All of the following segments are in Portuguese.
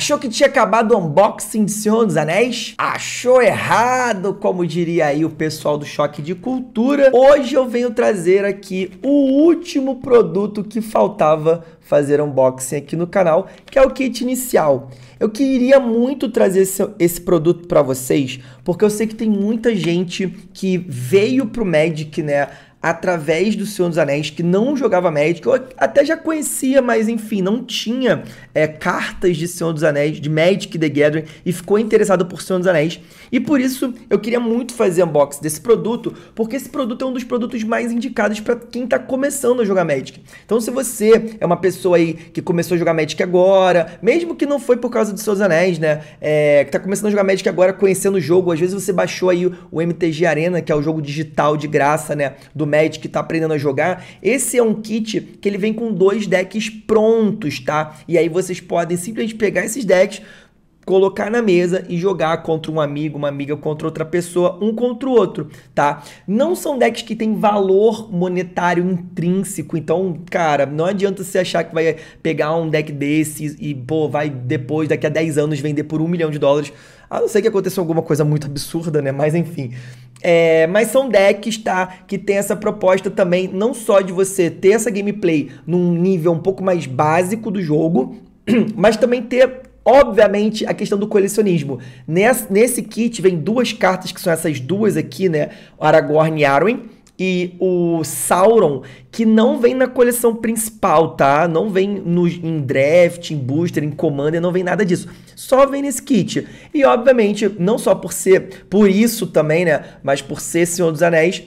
Achou que tinha acabado o unboxing de Senhor dos Anéis? Achou errado, como diria aí o pessoal do Choque de Cultura. Hoje eu venho trazer aqui o último produto que faltava fazer unboxing aqui no canal, que é o kit inicial. Eu queria muito trazer esse, esse produto para vocês, porque eu sei que tem muita gente que veio pro Magic, né? através do Senhor dos Anéis, que não jogava Magic, ou até já conhecia, mas enfim, não tinha é, cartas de Senhor dos Anéis, de Magic The Gathering, e ficou interessado por Senhor dos Anéis. E por isso eu queria muito fazer unboxing desse produto, porque esse produto é um dos produtos mais indicados para quem está começando a jogar Magic. Então, se você é uma pessoa aí que começou a jogar Magic agora, mesmo que não foi por causa do Senhor dos Anéis, né, é, que está começando a jogar Magic agora, conhecendo o jogo, às vezes você baixou aí o MTG Arena, que é o jogo digital de graça, né, do Magic, tá aprendendo a jogar, esse é um kit que ele vem com dois decks prontos, tá? E aí vocês podem simplesmente pegar esses decks, colocar na mesa e jogar contra um amigo, uma amiga, contra outra pessoa, um contra o outro, tá? Não são decks que têm valor monetário intrínseco, então, cara, não adianta você achar que vai pegar um deck desse e, pô, vai depois, daqui a 10 anos, vender por um milhão de dólares a não ser que aconteça alguma coisa muito absurda, né? Mas enfim. É, mas são decks, tá? Que tem essa proposta também, não só de você ter essa gameplay num nível um pouco mais básico do jogo, mas também ter obviamente, a questão do colecionismo. Nesse, nesse kit vem duas cartas, que são essas duas aqui, né? Aragorn e Arwen e o Sauron, que não vem na coleção principal, tá? Não vem no, em draft, em booster, em commander, não vem nada disso. Só vem nesse kit. E obviamente, não só por ser, por isso também, né? Mas por ser Senhor dos Anéis,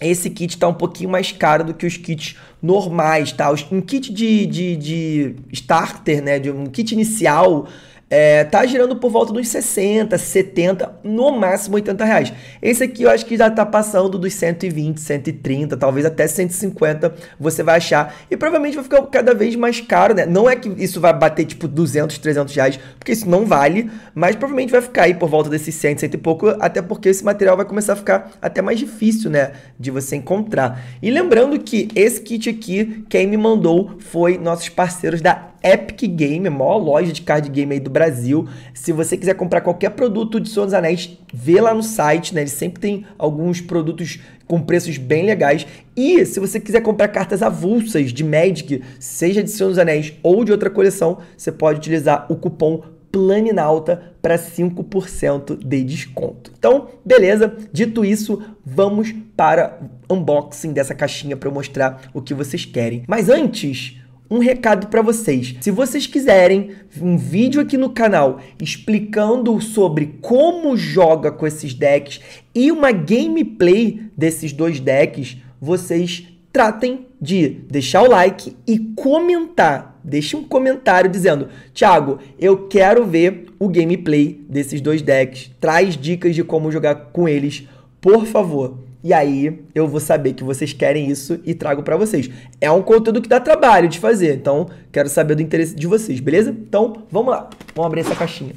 esse kit tá um pouquinho mais caro do que os kits normais, tá? Os, um kit de, de, de starter, né? De um kit inicial é, tá girando por volta dos 60, 70, no máximo 80 reais. Esse aqui eu acho que já tá passando dos 120, 130, talvez até 150 você vai achar. E provavelmente vai ficar cada vez mais caro, né? Não é que isso vai bater tipo 200, 300 reais, porque isso não vale, mas provavelmente vai ficar aí por volta desses 100, 100 e pouco, até porque esse material vai começar a ficar até mais difícil, né? De você encontrar. E lembrando que esse kit aqui, quem me mandou foi nossos parceiros da Epic Game, a maior loja de card game aí do Brasil Brasil. Se você quiser comprar qualquer produto de Senhor dos Anéis, vê lá no site, né? Ele sempre tem alguns produtos com preços bem legais. E se você quiser comprar cartas avulsas de Magic, seja de Senhor dos Anéis ou de outra coleção, você pode utilizar o cupom Planinalta para 5% de desconto. Então, beleza? Dito isso, vamos para unboxing dessa caixinha para mostrar o que vocês querem. Mas antes, um recado para vocês. Se vocês quiserem um vídeo aqui no canal explicando sobre como joga com esses decks e uma gameplay desses dois decks, vocês tratem de deixar o like e comentar. Deixe um comentário dizendo: Thiago, eu quero ver o gameplay desses dois decks. Traz dicas de como jogar com eles, por favor. E aí eu vou saber que vocês querem isso e trago para vocês. É um conteúdo que dá trabalho de fazer, então quero saber do interesse de vocês, beleza? Então vamos lá, vamos abrir essa caixinha.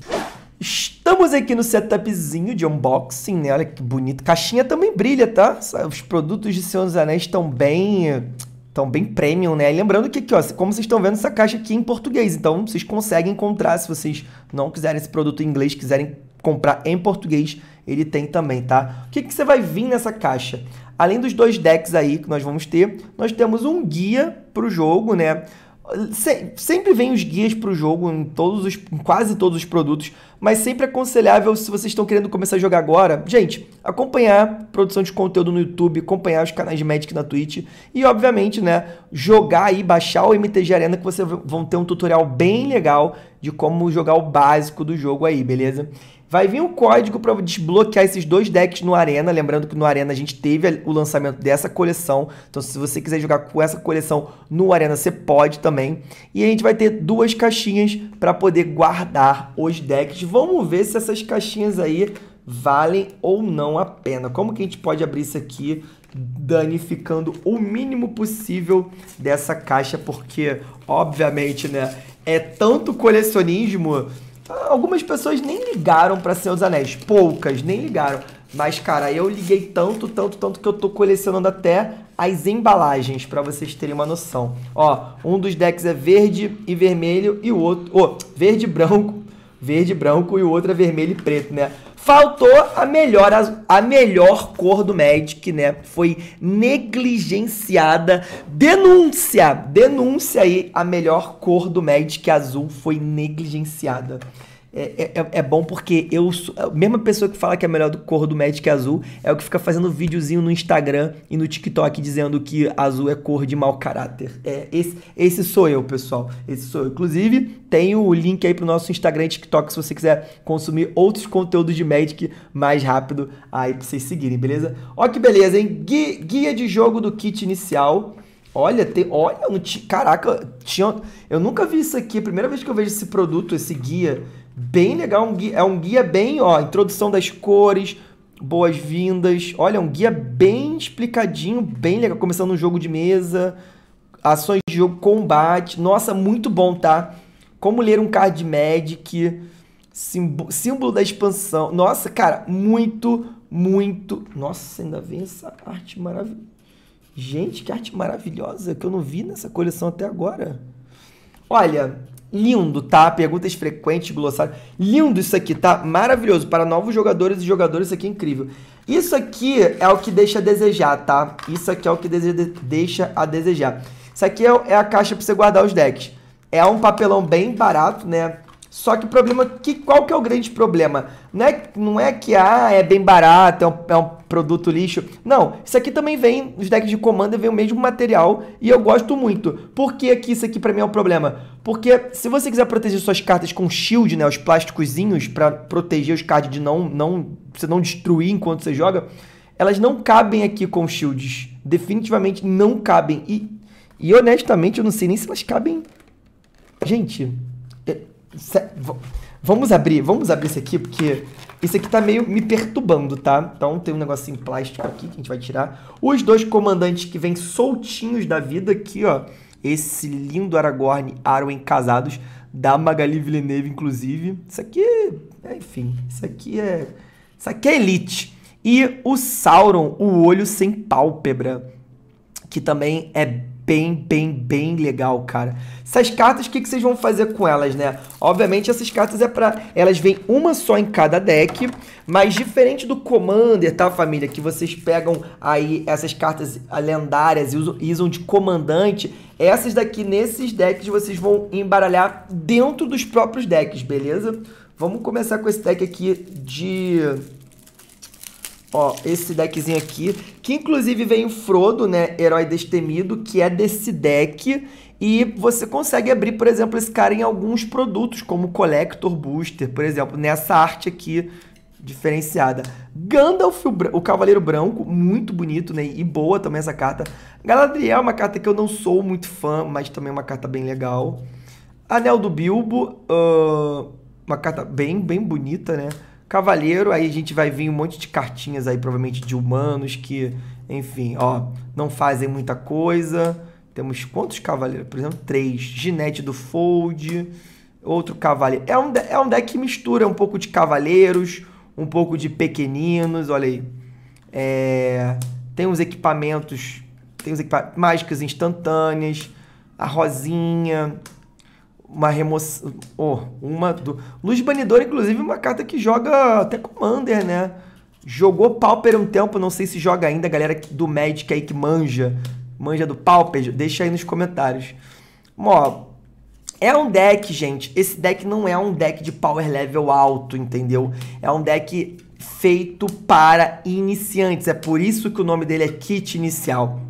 Estamos aqui no setupzinho de unboxing, né? Olha que bonito. Caixinha também brilha, tá? Os produtos de Senhor dos Anéis estão bem estão bem premium, né? E lembrando que aqui, ó, como vocês estão vendo, essa caixa aqui é em português. Então, vocês conseguem encontrar, se vocês não quiserem esse produto em inglês, quiserem comprar em português, ele tem também, tá? O que, que você vai vir nessa caixa? Além dos dois decks aí que nós vamos ter, nós temos um guia para o jogo, né? Se, sempre vem os guias para o jogo em todos os, em quase todos os produtos, mas sempre é aconselhável se vocês estão querendo começar a jogar agora, gente, acompanhar produção de conteúdo no YouTube, acompanhar os canais de Magic na Twitch e, obviamente, né, jogar e baixar o MTG Arena que vocês vão ter um tutorial bem legal de como jogar o básico do jogo aí, beleza? Vai vir um código para desbloquear esses dois decks no Arena. Lembrando que no Arena a gente teve o lançamento dessa coleção. Então, se você quiser jogar com essa coleção no Arena, você pode também. E a gente vai ter duas caixinhas para poder guardar os decks. Vamos ver se essas caixinhas aí valem ou não a pena. Como que a gente pode abrir isso aqui danificando o mínimo possível dessa caixa? Porque, obviamente, né, é tanto colecionismo Algumas pessoas nem ligaram para Senhor dos Anéis, poucas nem ligaram. Mas, cara, eu liguei tanto, tanto, tanto que eu tô colecionando até as embalagens, para vocês terem uma noção. Ó, um dos decks é verde e vermelho e o outro. Ó, oh, verde e branco verde e branco e o outro é vermelho e preto, né? Faltou a melhor, a melhor cor do Magic, né? Foi negligenciada. Denúncia! Denúncia aí, a melhor cor do Magic azul foi negligenciada. É é, é, é, bom porque eu a mesma pessoa que fala que é melhor do cor do Magic azul é o que fica fazendo videozinho no Instagram e no TikTok dizendo que azul é cor de mau caráter. É, esse, esse sou eu, pessoal. Esse sou eu. Inclusive, tem o link aí pro nosso Instagram e TikTok se você quiser consumir outros conteúdos de Magic mais rápido aí pra vocês seguirem, beleza? Ó que beleza, hein? Guia, guia de jogo do kit inicial. Olha, tem, olha, um, caraca, tinha, eu nunca vi isso aqui. É a primeira vez que eu vejo esse produto, esse guia bem legal, um guia, é um guia bem, ó, introdução das cores, boas-vindas. Olha, um guia bem explicadinho, bem legal, começando um jogo de mesa, ações de jogo, combate. Nossa, muito bom, tá? Como ler um card Magic, símbolo, símbolo da expansão. Nossa, cara, muito, muito. Nossa, ainda vem essa arte maravilhosa. Gente, que arte maravilhosa que eu não vi nessa coleção até agora. Olha, Lindo, tá? Perguntas frequentes, glossário. Lindo isso aqui, tá? Maravilhoso. Para novos jogadores e jogadores, isso aqui é incrível. Isso aqui é o que deixa a desejar, tá? Isso aqui é o que deixa a desejar. Isso aqui é, é a caixa para você guardar os decks. É um papelão bem barato, né? Só que o problema, é que, qual que é o grande problema? Não é, não é que, ah, é bem barato, é um, é um produto lixo. Não, isso aqui também vem, os decks de comando vem o mesmo material e eu gosto muito. Por que, isso aqui pra mim é um problema? Porque se você quiser proteger suas cartas com shield, né, os plásticozinhos para proteger os cards de não, não, você não destruir enquanto você joga, elas não cabem aqui com shields. Definitivamente não cabem. E, e honestamente, eu não sei nem se elas cabem... Gente... Vamos abrir, vamos abrir isso aqui, porque isso aqui tá meio me perturbando, tá? Então tem um negocinho plástico aqui que a gente vai tirar. Os dois comandantes que vêm soltinhos da vida aqui, ó. Esse lindo Aragorn Arwen casados, da Magali Villeneuve, inclusive. Isso aqui, é, enfim, isso aqui é... Isso aqui é elite. E o Sauron, o olho sem pálpebra, que também é bem, bem, bem legal, cara. Essas cartas, o que, que vocês vão fazer com elas, né? Obviamente, essas cartas é para Elas vêm uma só em cada deck, mas diferente do Commander, tá, família? Que vocês pegam aí essas cartas lendárias e usam de comandante. Essas daqui, nesses decks, vocês vão embaralhar dentro dos próprios decks, beleza? Vamos começar com esse deck aqui de Ó, esse deckzinho aqui, que inclusive vem o Frodo, né? Herói Destemido, que é desse deck. E você consegue abrir, por exemplo, esse cara em alguns produtos, como Collector Booster, por exemplo, nessa arte aqui diferenciada. Gandalf, o, o Cavaleiro Branco, muito bonito, né? E boa também essa carta. Galadriel é uma carta que eu não sou muito fã, mas também é uma carta bem legal. Anel do Bilbo, uh, uma carta bem, bem bonita, né? Cavaleiro, aí a gente vai vir um monte de cartinhas aí, provavelmente de humanos que, enfim, ó, não fazem muita coisa. Temos quantos cavaleiros? Por exemplo, três. Ginete do Fold, outro cavaleiro. É um, é um deck que mistura um pouco de cavaleiros, um pouco de pequeninos, olha aí. É, tem uns equipamentos, tem uns equipa mágicas instantâneas, a rosinha, uma remoção. Oh, uma do... Luz Banidor, inclusive, uma carta que joga até Commander, né? Jogou Pauper um tempo, não sei se joga ainda, galera do Magic aí que manja, manja do Pauper, deixa aí nos comentários. Ó, é um deck, gente. Esse deck não é um deck de power level alto, entendeu? É um deck feito para iniciantes. É por isso que o nome dele é kit inicial.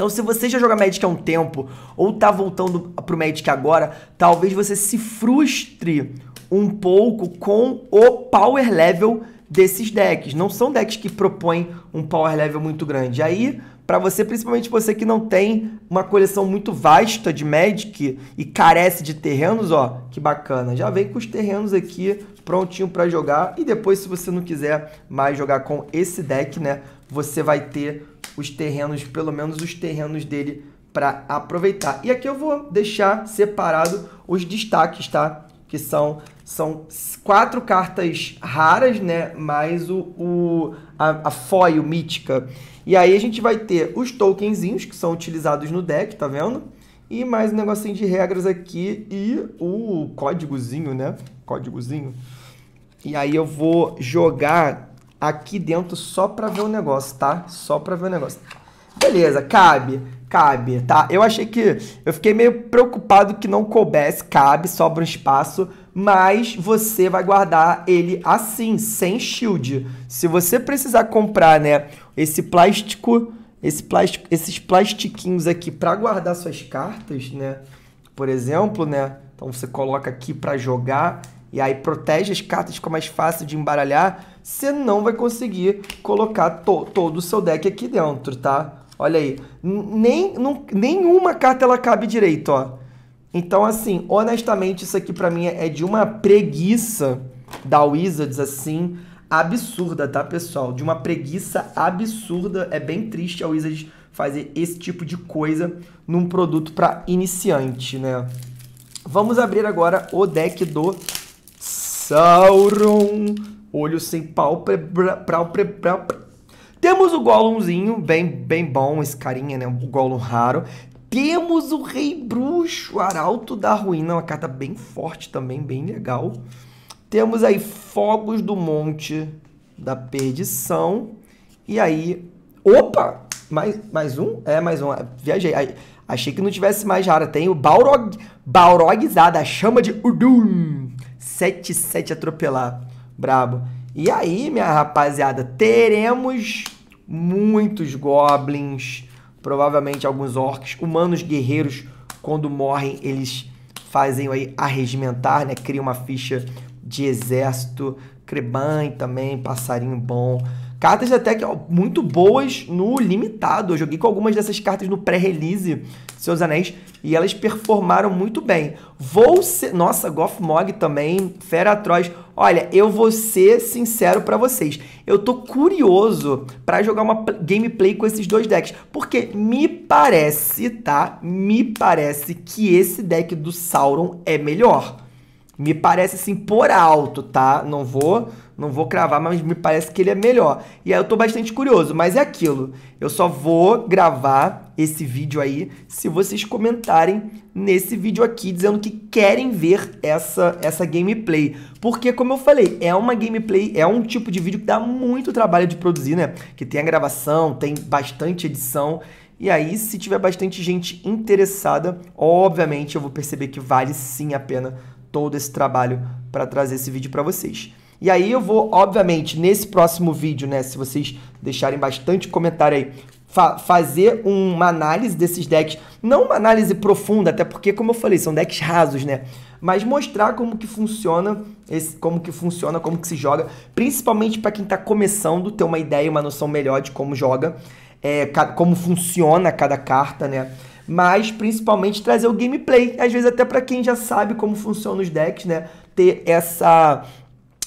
Então, se você já joga Magic há um tempo ou tá voltando pro Magic agora, talvez você se frustre um pouco com o power level desses decks. Não são decks que propõem um power level muito grande. Aí, para você, principalmente você que não tem uma coleção muito vasta de Magic e carece de terrenos, ó, que bacana. Já vem com os terrenos aqui prontinho para jogar e depois se você não quiser mais jogar com esse deck, né, você vai ter os terrenos, pelo menos os terrenos dele para aproveitar. E aqui eu vou deixar separado os destaques, tá? Que são são quatro cartas raras, né? Mais o, o a, a foil mítica. E aí a gente vai ter os tokenzinhos que são utilizados no deck, tá vendo? E mais um negocinho de regras aqui e o códigozinho, né? Códigozinho. E aí eu vou jogar aqui dentro só para ver o negócio, tá? Só para ver o negócio. Beleza, cabe, cabe, tá? Eu achei que eu fiquei meio preocupado que não coubesse, cabe, sobra um espaço, mas você vai guardar ele assim, sem shield. Se você precisar comprar, né, esse plástico, esse plástico, esses plastiquinhos aqui para guardar suas cartas, né? Por exemplo, né? Então você coloca aqui para jogar e aí protege as cartas, fica mais fácil de embaralhar você não vai conseguir colocar to, todo o seu deck aqui dentro, tá? Olha aí, nem, não, nenhuma carta ela cabe direito, ó. Então, assim, honestamente, isso aqui para mim é de uma preguiça da Wizards, assim, absurda, tá, pessoal? De uma preguiça absurda. É bem triste a Wizards fazer esse tipo de coisa num produto para iniciante, né? Vamos abrir agora o deck do Sauron. Olho sem pálpebra. pálpebra. Temos o Gollumzinho, bem, bem bom, esse carinha, né? O Gollum raro. Temos o Rei Bruxo, Arauto da Ruína, uma carta bem forte também, bem legal. Temos aí Fogos do Monte da Perdição. E aí. Opa! Mais, mais um? É, mais um. É, viajei. Achei que não tivesse mais rara. Tem o Balrog, Balrogzada, a chama de Udum. 7-7 atropelar. Brabo. E aí, minha rapaziada, teremos muitos goblins, provavelmente alguns orcs, humanos guerreiros, quando morrem, eles fazem aí arregimentar, né? Cria uma ficha de exército, Creban também, passarinho bom. Cartas até que muito boas no limitado. Eu joguei com algumas dessas cartas no pré-release, Seus Anéis, e elas performaram muito bem. Vou ser. Nossa, Goth Mog também, fera atroz. Olha, eu vou ser sincero para vocês. Eu tô curioso para jogar uma gameplay com esses dois decks, porque me parece, tá? Me parece que esse deck do Sauron é melhor. Me parece assim por alto, tá? Não vou não vou cravar, mas me parece que ele é melhor. E aí eu tô bastante curioso, mas é aquilo. Eu só vou gravar esse vídeo aí se vocês comentarem nesse vídeo aqui dizendo que querem ver essa, essa gameplay. Porque, como eu falei, é uma gameplay, é um tipo de vídeo que dá muito trabalho de produzir, né? Que tem a gravação, tem bastante edição. E aí, se tiver bastante gente interessada, obviamente eu vou perceber que vale sim a pena todo esse trabalho para trazer esse vídeo para vocês. E aí eu vou, obviamente, nesse próximo vídeo, né, se vocês deixarem bastante comentário aí, fa fazer uma análise desses decks, não uma análise profunda, até porque como eu falei, são decks rasos, né? Mas mostrar como que funciona, esse, como que funciona, como que se joga, principalmente para quem está começando, ter uma ideia, uma noção melhor de como joga, é, como funciona cada carta, né? mas principalmente trazer o gameplay, às vezes até para quem já sabe como funcionam os decks, né? Ter essa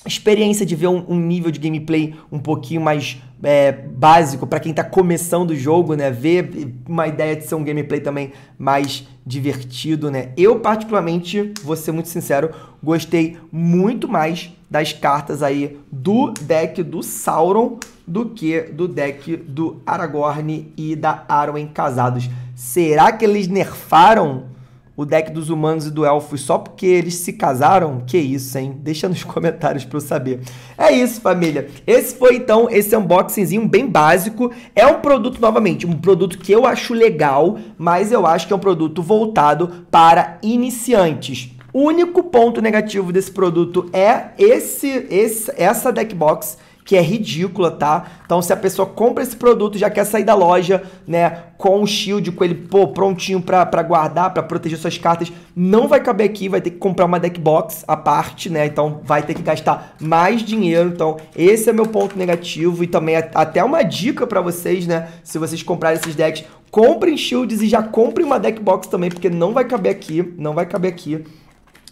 experiência de ver um, um, nível de gameplay um pouquinho mais é, básico para quem está começando o jogo, né? Ver uma ideia de ser um gameplay também mais divertido, né? Eu particularmente, vou ser muito sincero, gostei muito mais das cartas aí do deck do Sauron do que do deck do Aragorn e da Arwen casados. Será que eles nerfaram o deck dos humanos e do elfos só porque eles se casaram? Que isso, hein? Deixa nos comentários para eu saber. É isso, família. Esse foi então esse unboxingzinho bem básico. É um produto novamente, um produto que eu acho legal, mas eu acho que é um produto voltado para iniciantes. O único ponto negativo desse produto é esse, esse essa deck box que é ridícula, tá? Então, se a pessoa compra esse produto, já quer sair da loja, né, com o shield, com ele, pô, prontinho pra, guardar, pra proteger suas cartas, não vai caber aqui, vai ter que comprar uma deck box à parte, né? Então, vai ter que gastar mais dinheiro. Então, esse é meu ponto negativo e também até uma dica para vocês, né? Se vocês comprarem esses decks, comprem shields e já comprem uma deck box também, porque não vai caber aqui, não vai caber aqui.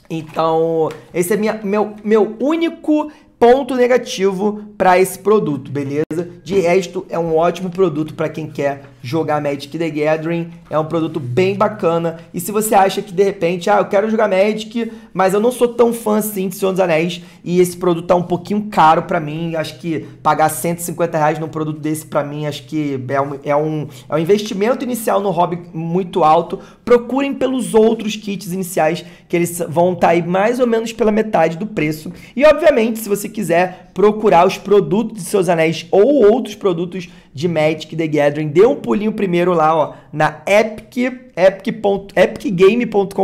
Então, esse é minha, meu, meu único ponto negativo para esse produto, beleza? De resto, é um ótimo produto para quem quer jogar Magic the Gathering. É um produto bem bacana. E se você acha que de repente, ah, eu quero jogar Magic, mas eu não sou tão fã assim de Senhor dos Anéis e esse produto tá um pouquinho caro para mim. Acho que pagar 150 reais num produto desse para mim, acho que é um, é, um, é um investimento inicial no hobby muito alto. Procurem pelos outros kits iniciais que eles vão estar tá aí mais ou menos pela metade do preço. E obviamente, se você quiser procurar os produtos de seus anéis ou outros produtos de Magic the Gathering. Dê um pulinho primeiro lá, ó, na Epic, epic epicgame.com.br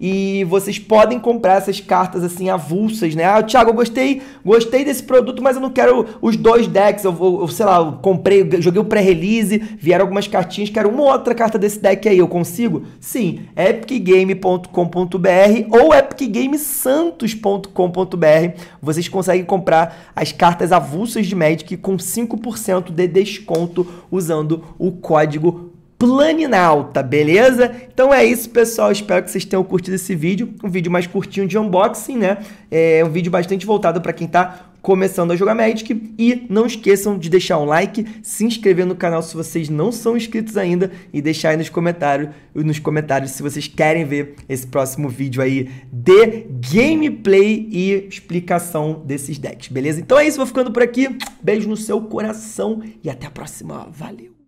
e vocês podem comprar essas cartas assim avulsas, né? Ah, Thiago, eu gostei, gostei desse produto, mas eu não quero os dois decks. Eu vou, sei lá, eu comprei, joguei o pré-release, vieram algumas cartinhas, quero uma outra carta desse deck aí, eu consigo? Sim, epicgame.com.br ou epicgamesantos.com.br. Vocês conseguem comprar as cartas avulsas de Magic com 5% de desconto usando o código Planinalta, beleza? Então é isso, pessoal. Espero que vocês tenham curtido esse vídeo. Um vídeo mais curtinho de unboxing, né? É um vídeo bastante voltado para quem está começando a jogar Magic. E não esqueçam de deixar um like, se inscrever no canal se vocês não são inscritos ainda e deixar aí nos comentários, nos comentários se vocês querem ver esse próximo vídeo aí de gameplay e explicação desses decks, beleza? Então é isso, vou ficando por aqui. Beijo no seu coração e até a próxima. Valeu!